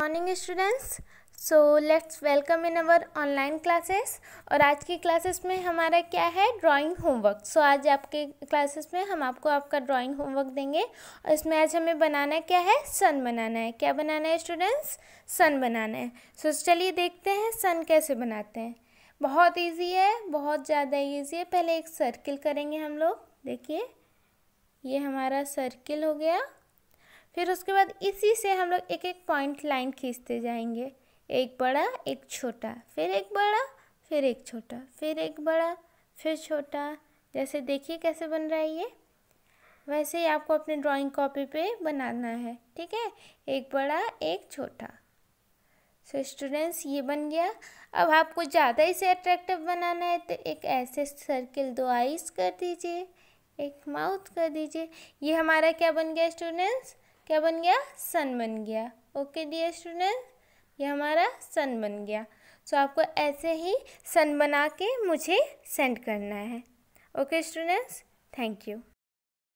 morning students so let's welcome in our online classes और आज की क्लासेस में हमारा क्या है ड्राइंग होमवर्क सो आज आपके क्लासेस में हम आपको आपका ड्राइंग होमवर्क देंगे और इसमें आज हमें बनाना क्या है सन बनाना है क्या बनाना है स्टूडेंट्स सन बनाना है सो so, चलिए देखते हैं सन कैसे बनाते हैं बहुत ईजी है बहुत ज़्यादा ईजी है पहले एक सर्किल करेंगे हम लोग देखिए ये हमारा सर्किल हो गया फिर उसके बाद इसी से हम लोग एक एक पॉइंट लाइन खींचते जाएंगे एक बड़ा एक छोटा फिर एक बड़ा फिर एक छोटा फिर एक बड़ा फिर छोटा जैसे देखिए कैसे बन रहा है ये वैसे ही आपको अपने ड्राइंग कॉपी पे बनाना है ठीक है एक बड़ा एक छोटा सो so, स्टूडेंट्स ये बन गया अब आपको ज़्यादा इसे अट्रैक्टिव बनाना है तो एक ऐसे सर्किल दो आइज कर दीजिए एक माउथ कर दीजिए ये हमारा क्या बन गया स्टूडेंट्स क्या बन गया सन बन गया ओके डियर स्टूडेंट ये हमारा सन बन गया सो so, आपको ऐसे ही सन बना के मुझे सेंड करना है ओके स्टूडेंट्स थैंक यू